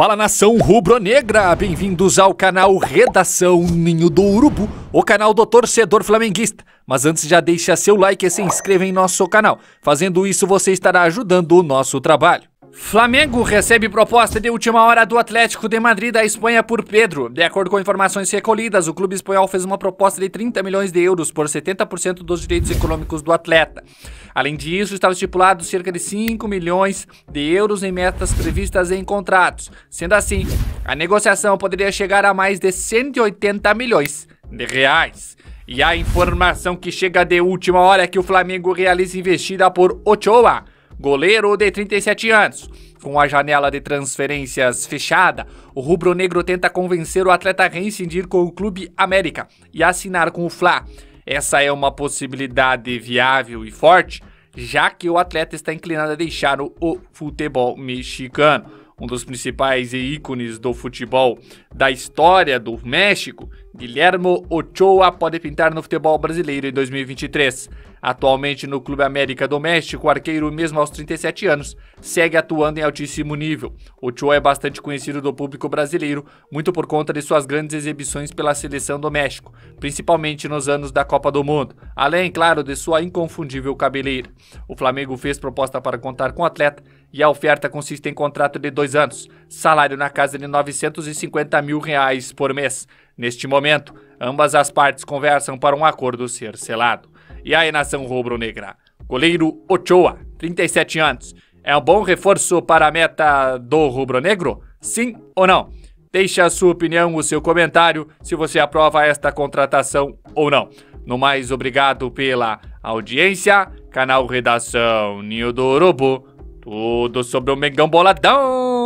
Fala nação rubro-negra, bem-vindos ao canal Redação Ninho do Urubu, o canal do torcedor flamenguista. Mas antes já deixa seu like e se inscreva em nosso canal, fazendo isso você estará ajudando o nosso trabalho. Flamengo recebe proposta de última hora do Atlético de Madrid da Espanha por Pedro. De acordo com informações recolhidas, o clube espanhol fez uma proposta de 30 milhões de euros por 70% dos direitos econômicos do atleta. Além disso, estava estipulado cerca de 5 milhões de euros em metas previstas em contratos. Sendo assim, a negociação poderia chegar a mais de 180 milhões de reais. E a informação que chega de última hora é que o Flamengo realiza investida por Ochoa. Goleiro de 37 anos. Com a janela de transferências fechada, o rubro-negro tenta convencer o atleta Rensen de ir com o Clube América e assinar com o Fla. Essa é uma possibilidade viável e forte, já que o atleta está inclinado a deixar o futebol mexicano um dos principais ícones do futebol da história do México, Guilhermo Ochoa pode pintar no futebol brasileiro em 2023. Atualmente no Clube América do México, o arqueiro, mesmo aos 37 anos, segue atuando em altíssimo nível. Ochoa é bastante conhecido do público brasileiro, muito por conta de suas grandes exibições pela seleção do México, principalmente nos anos da Copa do Mundo, além, claro, de sua inconfundível cabeleira. O Flamengo fez proposta para contar com o atleta, e a oferta consiste em contrato de dois anos, salário na casa de 950 mil reais por mês. Neste momento, ambas as partes conversam para um acordo ser selado. E aí, nação rubro-negra? Goleiro Ochoa, 37 anos, é um bom reforço para a meta do rubro-negro? Sim ou não? Deixe a sua opinião, o seu comentário, se você aprova esta contratação ou não. No mais, obrigado pela audiência. Canal Redação Ninho do Urubu tudo sobre o megão Boladão.